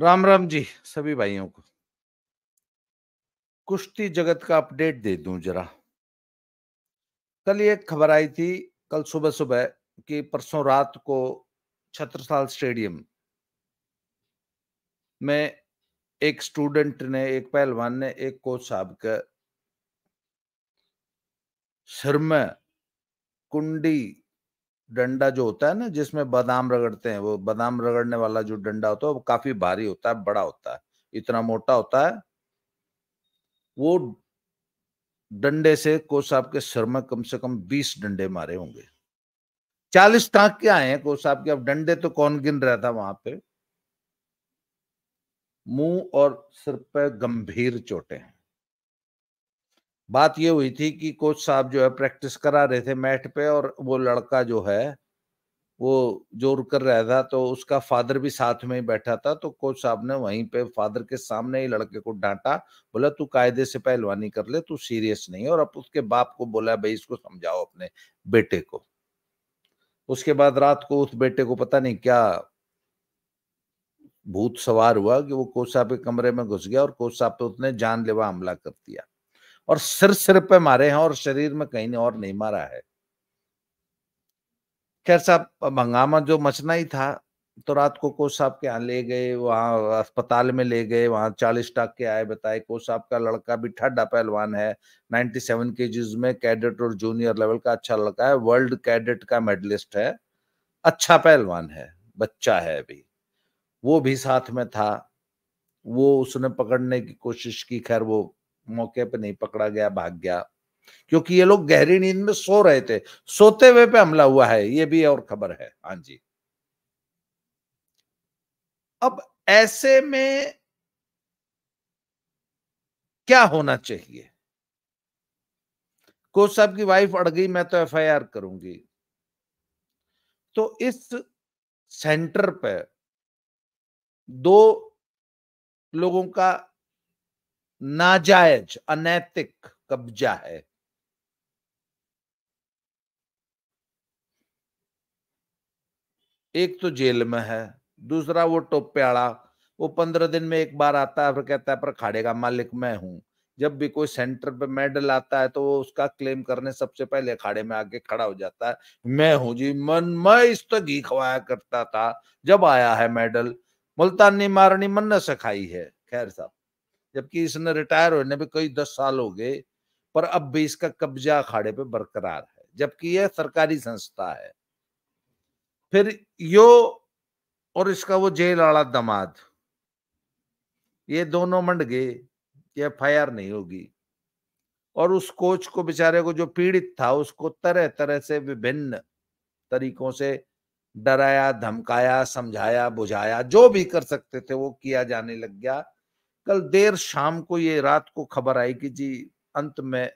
राम राम जी सभी भाइयों को कुश्ती जगत का अपडेट दे दूं जरा कल ये खबर आई थी कल सुबह सुबह कि परसों रात को छत्रसाल स्टेडियम में एक स्टूडेंट ने एक पहलवान ने एक कोच साहब के सिर में कुंडी डंडा जो होता है ना जिसमें बादाम रगड़ते हैं वो बादाम रगड़ने वाला जो डंडा होता है वो काफी भारी होता है बड़ा होता है इतना मोटा होता है वो डंडे से कोच साहब के सर में कम से कम बीस डंडे मारे होंगे चालीस टाँक के आए हैं कोच साहब के अब डंडे तो कौन गिन रहा था वहां पे मुंह और सिर पर गंभीर चोटें हैं बात ये हुई थी कि कोच साहब जो है प्रैक्टिस करा रहे थे मैट पे और वो लड़का जो है वो जोर कर रहा था तो उसका फादर भी साथ में ही बैठा था तो कोच साहब ने वहीं पे फादर के सामने ही लड़के को डांटा बोला तू कायदे से पहलवानी कर ले तू सीरियस नहीं और अब उसके बाप को बोला भाई इसको समझाओ अपने बेटे को उसके बाद रात को उस बेटे को पता नहीं क्या भूत सवार हुआ कि वो कोच साहब के कमरे में घुस गया और कोच साहब पे उसने जानलेवा हमला कर दिया और सिर सिर पे मारे हैं और शरीर में कहीं और नहीं मारा है खैर साहब हंगामा जो मचना ही था तो रात को कोच साहब के यहाँ ले गए वहां अस्पताल में ले गए वहां चालीस टाक के आए बताए कोच साहब का लड़का भी ठड्डा पहलवान है नाइनटी सेवन केजीज में कैडेट और जूनियर लेवल का अच्छा लड़का है वर्ल्ड कैडेट का मेडलिस्ट है अच्छा पहलवान है बच्चा है अभी वो भी साथ में था वो उसने पकड़ने की कोशिश की खैर वो मौके पर नहीं पकड़ा गया भाग गया क्योंकि ये लोग गहरी नींद में सो रहे थे सोते हुए पे हमला हुआ है ये भी और खबर है हाँ जी अब ऐसे में क्या होना चाहिए कोच साहब की वाइफ अड़ गई मैं तो एफआईआर करूंगी तो इस सेंटर पर दो लोगों का नाजायज अनैतिक कब्जा है एक तो जेल में है दूसरा वो टोप्याला वो पंद्रह दिन में एक बार आता है फिर कहता है पर खाड़े का मालिक मैं हूं जब भी कोई सेंटर पे मेडल आता है तो वो उसका क्लेम करने सबसे पहले अखाड़े में आके खड़ा हो जाता है मैं हूं जी मन मैं इस तो घी खवाया करता था जब आया है मेडल मुल्तानी मारनी मन ने सिखाई है खैर साहब जबकि इसने रिटायर होने में कई दस साल हो गए पर अब भी इसका कब्जा अखाड़े पे बरकरार है जबकि यह सरकारी संस्था है फिर यो और इसका वो जेल वाला दमाद ये दोनों मंड गए ये एफ नहीं होगी और उस कोच को बेचारे को जो पीड़ित था उसको तरह तरह से विभिन्न तरीकों से डराया धमकाया समझाया बुझाया जो भी कर सकते थे वो किया जाने लग गया कल देर शाम को ये रात को खबर आई कि जी अंत में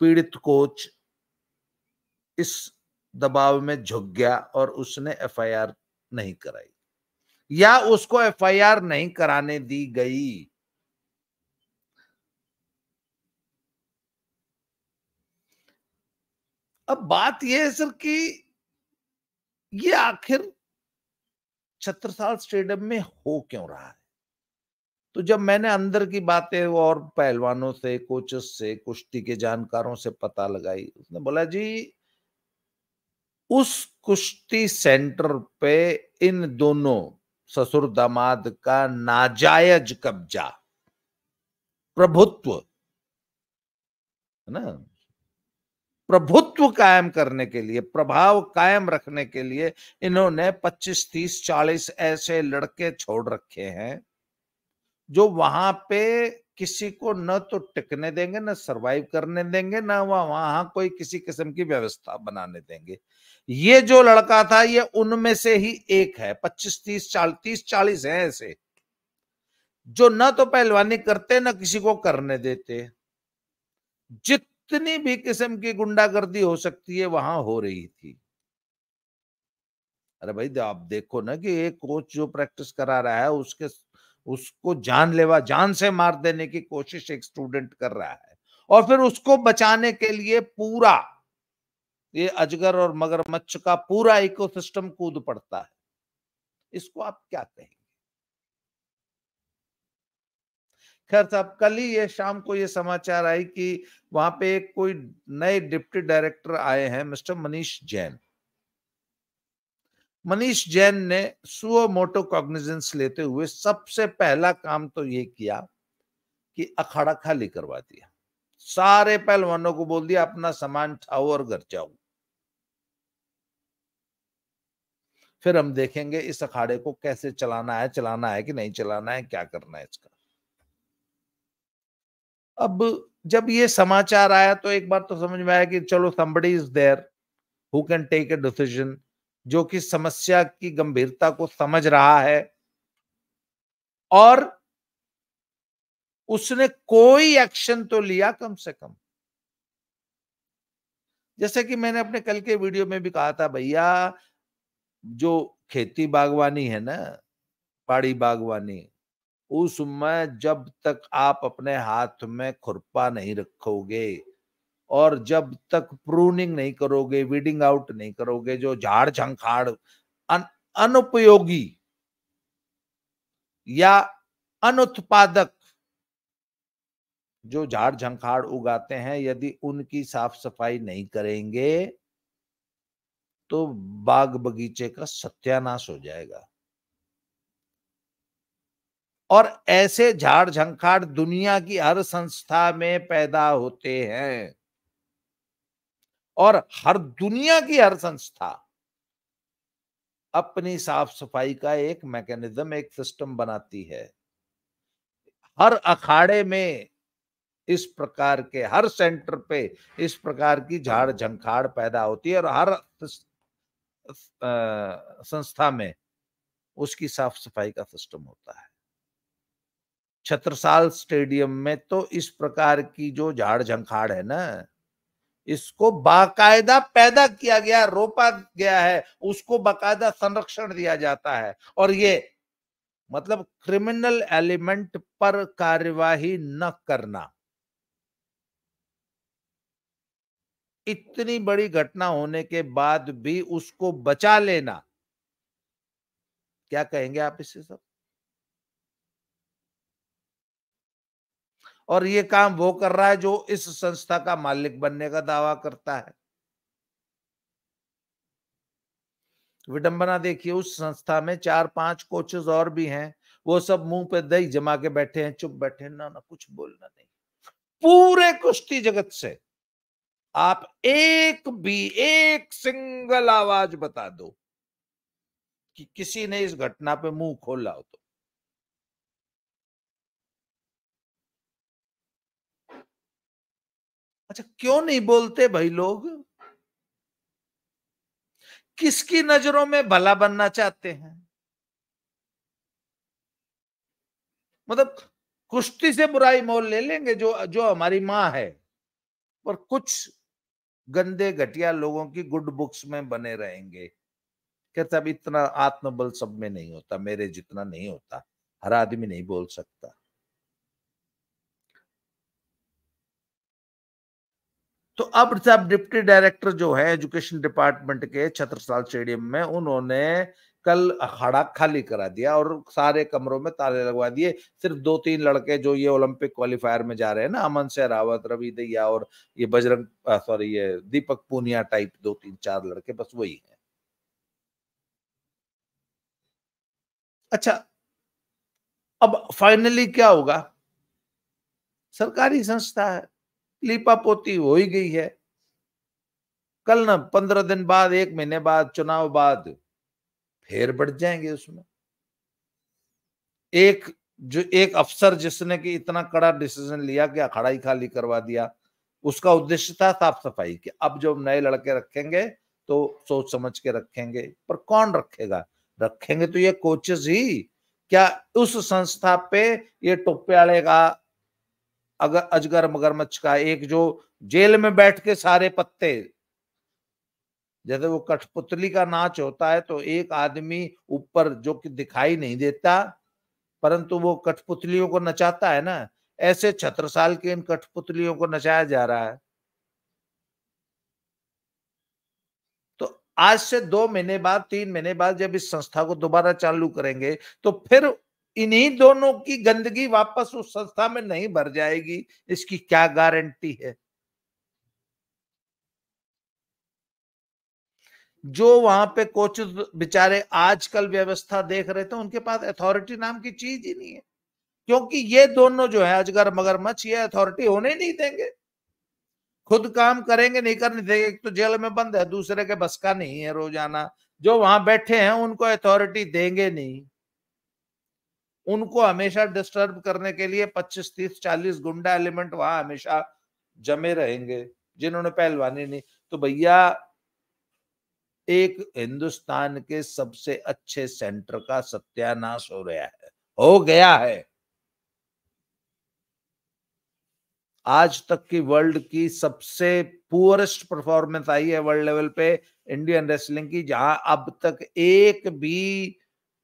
पीड़ित कोच इस दबाव में झुक गया और उसने एफआईआर नहीं कराई या उसको एफआईआर नहीं कराने दी गई अब बात यह है सर कि ये आखिर छत्रसाल स्टेडियम में हो क्यों रहा है तो जब मैंने अंदर की बातें और पहलवानों से कोचेस से कुश्ती के जानकारों से पता लगाई उसने बोला जी उस कुश्ती सेंटर पे इन दोनों ससुर दामाद का नाजायज कब्जा प्रभुत्व है ना प्रभुत्व कायम करने के लिए प्रभाव कायम रखने के लिए इन्होंने 25 30 40 ऐसे लड़के छोड़ रखे हैं जो वहां पे किसी को न तो टिकने देंगे न सरवाइव करने देंगे न वह वहां कोई किसी किस्म की व्यवस्था बनाने देंगे ये जो लड़का था ये उनमें से ही एक है पच्चीस तीस चालीस तीस चालीस है ऐसे जो न तो पहलवानी करते न किसी को करने देते जितनी भी किस्म की गुंडागर्दी हो सकती है वहां हो रही थी अरे भाई आप देखो ना कि एक कोच जो प्रैक्टिस करा रहा है उसके उसको जानलेवा जान से मार देने की कोशिश एक स्टूडेंट कर रहा है और फिर उसको बचाने के लिए पूरा ये अजगर और मगरमच्छ का पूरा इकोसिस्टम कूद पड़ता है इसको आप क्या कहेंगे खैर साहब कल ही ये शाम को ये समाचार आई कि वहां पे एक कोई नए डिप्टी डायरेक्टर आए हैं मिस्टर मनीष जैन मनीष जैन ने सुओ मोटो कॉग्निजेंस लेते हुए सबसे पहला काम तो ये किया कि अखाड़ा खाली करवा दिया सारे पहलवानों को बोल दिया अपना सामान ठाओ और घर जाओ फिर हम देखेंगे इस अखाड़े को कैसे चलाना है चलाना है कि नहीं चलाना है क्या करना है इसका अब जब ये समाचार आया तो एक बार तो समझ में आया कि चलो somebody is there who can take a decision जो कि समस्या की गंभीरता को समझ रहा है और उसने कोई एक्शन तो लिया कम से कम जैसे कि मैंने अपने कल के वीडियो में भी कहा था भैया जो खेती बागवानी है ना पहाड़ी बागवानी उस समय जब तक आप अपने हाथ में खुरपा नहीं रखोगे और जब तक प्रूनिंग नहीं करोगे वीडिंग आउट नहीं करोगे जो झाड़ झंखाड़ अनुपयोगी या अनुत्पादक जो झाड़ झंखाड़ उगाते हैं यदि उनकी साफ सफाई नहीं करेंगे तो बाग बगीचे का सत्यानाश हो जाएगा और ऐसे झाड़ झंखाड़ दुनिया की हर संस्था में पैदा होते हैं और हर दुनिया की हर संस्था अपनी साफ सफाई का एक मैकेनिज्म एक सिस्टम बनाती है हर अखाड़े में इस प्रकार के हर सेंटर पे इस प्रकार की झाड़ झंखाड़ पैदा होती है और हर संस्था में उसकी साफ सफाई का सिस्टम होता है छत्रसाल स्टेडियम में तो इस प्रकार की जो झाड़ झंखाड़ है ना इसको बाकायदा पैदा किया गया रोपा गया है उसको बाकायदा संरक्षण दिया जाता है और ये मतलब क्रिमिनल एलिमेंट पर कार्यवाही न करना इतनी बड़ी घटना होने के बाद भी उसको बचा लेना क्या कहेंगे आप इससे सब और ये काम वो कर रहा है जो इस संस्था का मालिक बनने का दावा करता है विडंबना देखिए उस संस्था में चार पांच कोचेस और भी हैं वो सब मुंह पे दही जमा के बैठे हैं चुप बैठे ना ना कुछ बोलना नहीं पूरे कुश्ती जगत से आप एक भी एक सिंगल आवाज बता दो कि किसी ने इस घटना पे मुंह खोला हो तो अच्छा क्यों नहीं बोलते भाई लोग किसकी नजरों में भला बनना चाहते हैं मतलब कुश्ती से बुराई मोल ले लेंगे जो जो हमारी मां है पर कुछ गंदे घटिया लोगों की गुड बुक्स में बने रहेंगे कहते अब इतना आत्मबल सब में नहीं होता मेरे जितना नहीं होता हर आदमी नहीं बोल सकता तो अब साहब डिप्टी डायरेक्टर जो है एजुकेशन डिपार्टमेंट के छत्रसाल स्टेडियम में उन्होंने कल अखाड़ा खाली करा दिया और सारे कमरों में ताले लगवा दिए सिर्फ दो तीन लड़के जो ये ओलंपिक क्वालिफायर में जा रहे हैं ना अमन रावत रवि दैया और ये बजरंग सॉरी ये दीपक पूनिया टाइप दो तीन चार लड़के बस वही है अच्छा अब फाइनली क्या होगा सरकारी संस्था है लिपा पोती हो ही गई है कल ना पंद्रह दिन बाद एक महीने बाद चुनाव बाद फिर बढ़ जाएंगे उसमें एक जो एक अफसर जिसने कि इतना कड़ा डिसीजन लिया कि अखाड़ा ही खाली करवा दिया उसका उद्देश्य था साफ सफाई कि अब जो नए लड़के रखेंगे तो सोच समझ के रखेंगे पर कौन रखेगा रखेंगे तो ये कोचेस ही क्या उस संस्था पे ये टोपे वाले का अगर अजगर मगरमच्छ का एक जो जेल में बैठ के सारे पत्ते जैसे वो कठपुतली का नाच होता है तो एक आदमी ऊपर जो कि दिखाई नहीं देता परंतु वो कठपुतलियों को नचाता है ना ऐसे छत्रसाल के इन कठपुतलियों को नचाया जा रहा है तो आज से दो महीने बाद तीन महीने बाद जब इस संस्था को दोबारा चालू करेंगे तो फिर इन्हीं दोनों की गंदगी वापस उस संस्था में नहीं भर जाएगी इसकी क्या गारंटी है जो वहां पे कोच बेचारे आजकल व्यवस्था देख रहे थे उनके पास अथॉरिटी नाम की चीज ही नहीं है क्योंकि ये दोनों जो है अजगर मगरमच्छ ये अथॉरिटी होने नहीं देंगे खुद काम करेंगे नहीं करने देंगे एक तो जेल में बंद है दूसरे के बस का नहीं है रोजाना जो वहां बैठे हैं उनको अथॉरिटी देंगे नहीं उनको हमेशा डिस्टर्ब करने के लिए 25 तीस 40 गुंडा एलिमेंट वहां हमेशा जमे रहेंगे जिन्होंने पहलवानी नहीं तो भैया एक हिंदुस्तान के सबसे अच्छे सेंटर का सत्यानाश हो रहा है हो गया है आज तक की वर्ल्ड की सबसे पुअरेस्ट परफॉर्मेंस आई है वर्ल्ड लेवल पे इंडियन रेसलिंग की जहां अब तक एक भी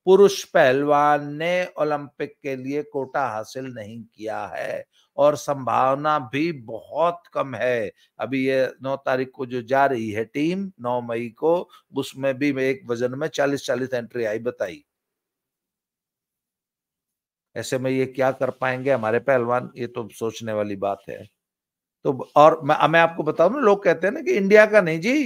पुरुष पहलवान ने ओलंपिक के लिए कोटा हासिल नहीं किया है और संभावना भी बहुत कम है अभी ये नौ तारीख को जो जा रही है टीम नौ मई को उसमें भी एक वजन में चालीस चालीस एंट्री आई बताई ऐसे में ये क्या कर पाएंगे हमारे पहलवान ये तो सोचने वाली बात है तो और मैं मैं आपको बताऊं ना लोग कहते हैं ना कि इंडिया का नहीं जी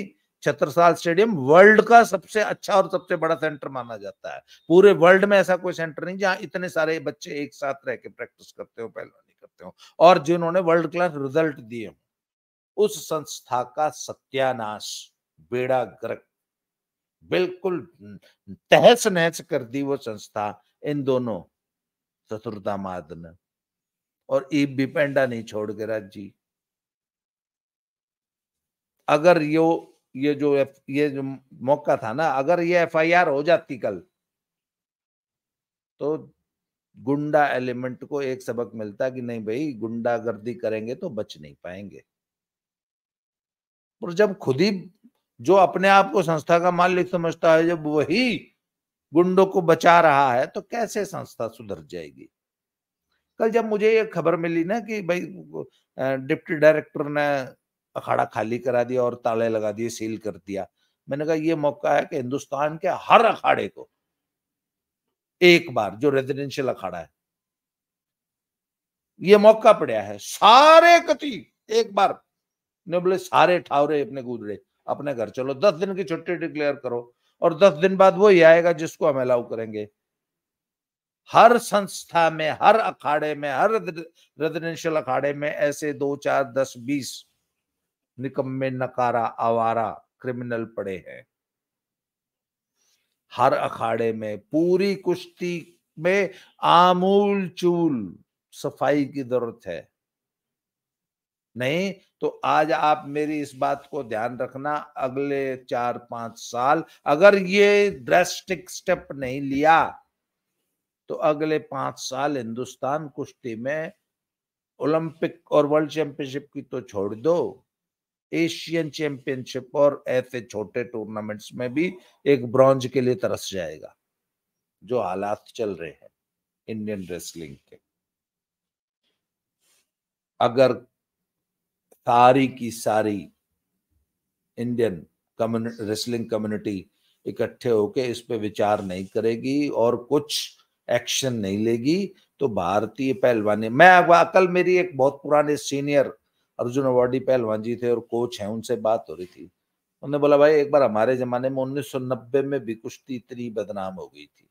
छत्रसाल स्टेडियम वर्ल्ड का सबसे अच्छा और सबसे बड़ा सेंटर माना जाता है पूरे वर्ल्ड में ऐसा कोई सेंटर नहीं जहां इतने सारे बच्चे एक साथ रह के प्रैक्टिस करते हो पहलवानी करते हो और जिन्होंने वर्ल्ड क्लास रिजल्ट दिए उस संस्था का सत्यानाश बेड़ा गर्क बिल्कुल तहस नहस कर दी वो संस्था इन दोनों चतुर्धा माद ने और ईब भी पेंडा नहीं छोड़ गए राज जी अगर यो ये जो ये जो मौका था ना अगर ये एफआईआर हो जाती कल तो गुंडा एलिमेंट को एक सबक मिलता कि नहीं भाई गुंडा गर्दी करेंगे तो बच नहीं पाएंगे और जब खुद ही जो अपने आप को संस्था का मालिक समझता है जब वही गुंडों को बचा रहा है तो कैसे संस्था सुधर जाएगी कल जब मुझे ये खबर मिली ना कि भाई डिप्टी डायरेक्टर ने अखाड़ा खाली करा दिया और ताले लगा दिए सील कर दिया मैंने कहा यह मौका है कि हिंदुस्तान के हर अखाड़े को एक बार जो रेजिडेंशियल अखाड़ा है ये मौका पड़ा है सारे कति एक बार ने बोले सारे ठावरे अपने गुजरे अपने घर चलो दस दिन की छुट्टी डिक्लेयर करो और दस दिन बाद वो ही आएगा जिसको हम अलाउ करेंगे हर संस्था में हर अखाड़े में हर रेजिडेंशियल अखाड़े में ऐसे दो चार दस बीस निकम्मे नकारा आवारा क्रिमिनल पड़े हैं हर अखाड़े में पूरी कुश्ती में आमूल चूल सफाई की जरूरत है नहीं तो आज आप मेरी इस बात को ध्यान रखना अगले चार पांच साल अगर ये ड्रेस्टिक स्टेप नहीं लिया तो अगले पांच साल हिंदुस्तान कुश्ती में ओलंपिक और वर्ल्ड चैंपियनशिप की तो छोड़ दो एशियन चैंपियनशिप और ऐसे छोटे टूर्नामेंट्स में भी एक ब्रॉन्ज के लिए तरस जाएगा जो हालात चल रहे हैं इंडियन रेसलिंग के अगर सारी की सारी इंडियन कम्युनि रेसलिंग कम्युनिटी इकट्ठे होके इस पे विचार नहीं करेगी और कुछ एक्शन नहीं लेगी तो भारतीय पहलवानी मैं कल मेरी एक बहुत पुराने सीनियर अर्जुन अवार्डी पहलवान जी थे और कोच हैं उनसे बात हो रही थी उन्होंने बोला भाई एक बार हमारे जमाने में उन्नीस में भी कुश्ती इतनी बदनाम हो गई थी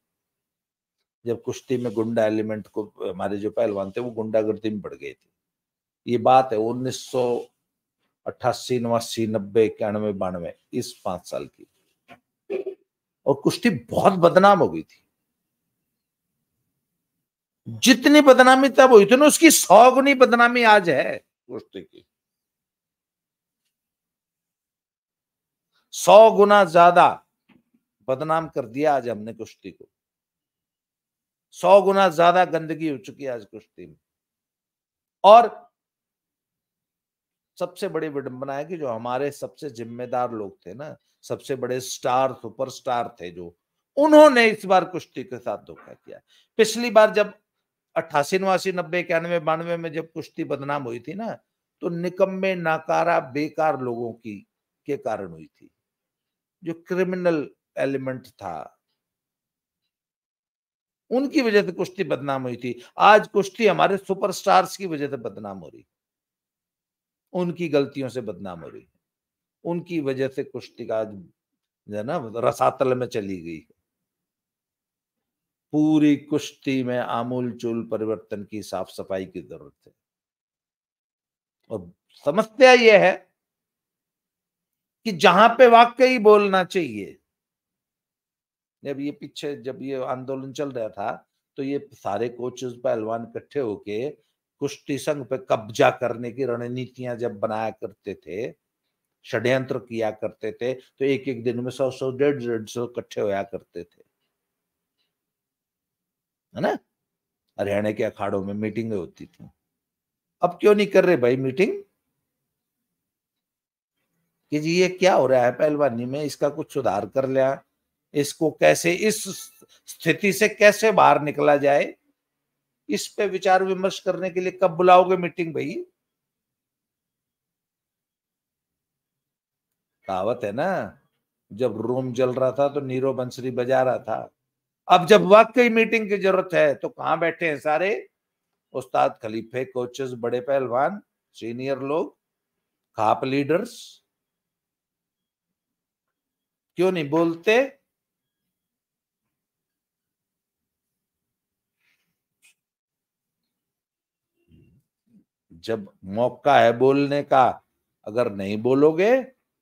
जब कुश्ती में गुंडा एलिमेंट को हमारे जो पहलवान थे वो गुंडागर्दी में बढ़ गए थे ये बात है उन्नीस सौ अट्ठासी नवासी नब्बे इक्यानवे बानवे इस पांच साल की और कुश्ती बहुत बदनाम हो गई थी जितनी बदनामी तब हुई थी ना उसकी सौ गुनी बदनामी आज है कुश्ती की सौ गुना ज्यादा बदनाम कर दिया आज हमने कुश्ती को सौ गुना ज्यादा गंदगी हो चुकी है आज कुश्ती में और सबसे बड़ी विडंबना है कि जो हमारे सबसे जिम्मेदार लोग थे ना सबसे बड़े स्टार सुपरस्टार थे जो उन्होंने इस बार कुश्ती के साथ धोखा किया पिछली बार जब अट्ठासी नवासी नब्बे इक्यानवे बानवे में जब कुश्ती बदनाम हुई थी ना तो निकम्मे नाकारा बेकार लोगों की के कारण हुई थी जो क्रिमिनल एलिमेंट था उनकी वजह से कुश्ती बदनाम हुई थी आज कुश्ती हमारे सुपरस्टार्स की वजह से बदनाम हो रही उनकी गलतियों से बदनाम हो रही उनकी वजह से कुश्ती का आज है ना रसातल में चली गई है पूरी कुश्ती में आमूल चूल परिवर्तन की साफ सफाई की जरूरत है और समस्या यह है कि जहां पे वाकई बोलना चाहिए जब ये पीछे जब ये आंदोलन चल रहा था तो ये सारे कोचेस पहलवान इकट्ठे होके कुश्ती संघ पे कब्जा करने की रणनीतियां जब बनाया करते थे षड्यंत्र किया करते थे तो एक एक दिन में सौ सौ डेढ़ डेढ़ सौ इकट्ठे होया करते थे है ना हरियाणा के अखाड़ों में मीटिंग होती थी अब क्यों नहीं कर रहे भाई मीटिंग कि जी ये क्या हो रहा है पहलवानी में इसका कुछ सुधार कर लिया इसको कैसे इस स्थिति से कैसे बाहर निकला जाए इस पे विचार विमर्श करने के लिए कब बुलाओगे मीटिंग भाई कहावत है ना जब रोम जल रहा था तो नीरो बंसरी बजा रहा था अब जब वाकई मीटिंग की जरूरत है तो कहां बैठे हैं सारे उस्ताद खलीफे कोचेस बड़े पहलवान सीनियर लोग खाप लीडर्स क्यों नहीं बोलते जब मौका है बोलने का अगर नहीं बोलोगे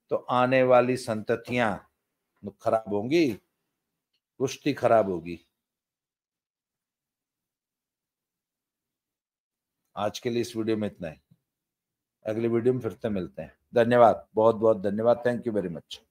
तो आने वाली संततियां खराब होंगी कुश्ती खराब होगी आज के लिए इस वीडियो में इतना ही अगले वीडियो में फिर से मिलते हैं धन्यवाद बहुत बहुत धन्यवाद थैंक यू वेरी मच